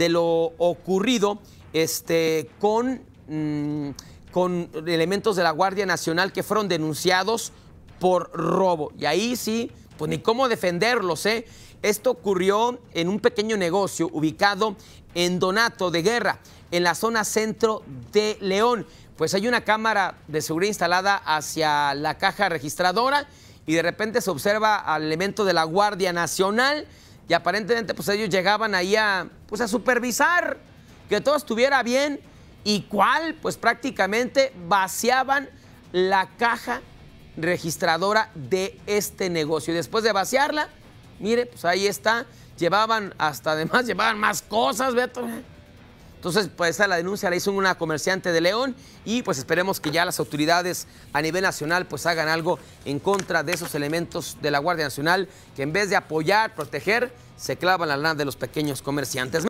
de lo ocurrido este, con, mm, con elementos de la Guardia Nacional que fueron denunciados por robo. Y ahí sí, pues ni cómo defenderlos, ¿eh? Esto ocurrió en un pequeño negocio ubicado en Donato de Guerra, en la zona centro de León. Pues hay una cámara de seguridad instalada hacia la caja registradora y de repente se observa al elemento de la Guardia Nacional y aparentemente pues ellos llegaban ahí a, pues, a supervisar que todo estuviera bien y cual, pues prácticamente vaciaban la caja registradora de este negocio. Y después de vaciarla, mire, pues ahí está, llevaban hasta además, llevaban más cosas, Beto. Entonces, pues esa la denuncia la hizo una comerciante de León y pues esperemos que ya las autoridades a nivel nacional pues hagan algo en contra de esos elementos de la Guardia Nacional que en vez de apoyar, proteger, se clavan la lana de los pequeños comerciantes.